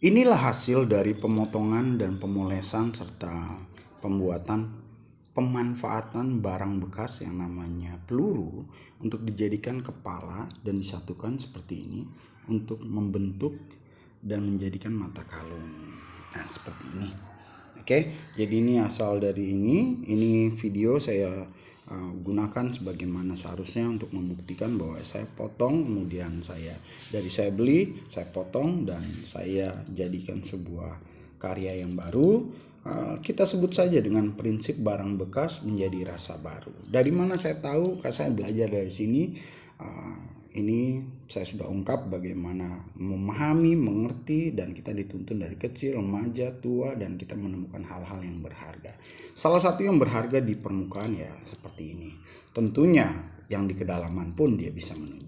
Inilah hasil dari pemotongan dan pemolesan serta pembuatan pemanfaatan barang bekas yang namanya peluru untuk dijadikan kepala dan disatukan seperti ini untuk membentuk dan menjadikan mata kalung. Nah, seperti ini. Oke, jadi ini asal dari ini. Ini video saya Eh, gunakan sebagaimana seharusnya untuk membuktikan bahwa saya potong kemudian saya dari saya beli saya potong dan saya jadikan sebuah karya yang baru eh, kita sebut saja dengan prinsip barang bekas menjadi rasa baru dari mana saya tahu karena saya belajar dari sini eh, ini saya sudah ungkap bagaimana memahami, mengerti dan kita dituntun dari kecil, remaja, tua dan kita menemukan hal-hal yang berharga. Salah satu yang berharga di permukaan ya seperti ini. Tentunya yang di kedalaman pun dia bisa menemukan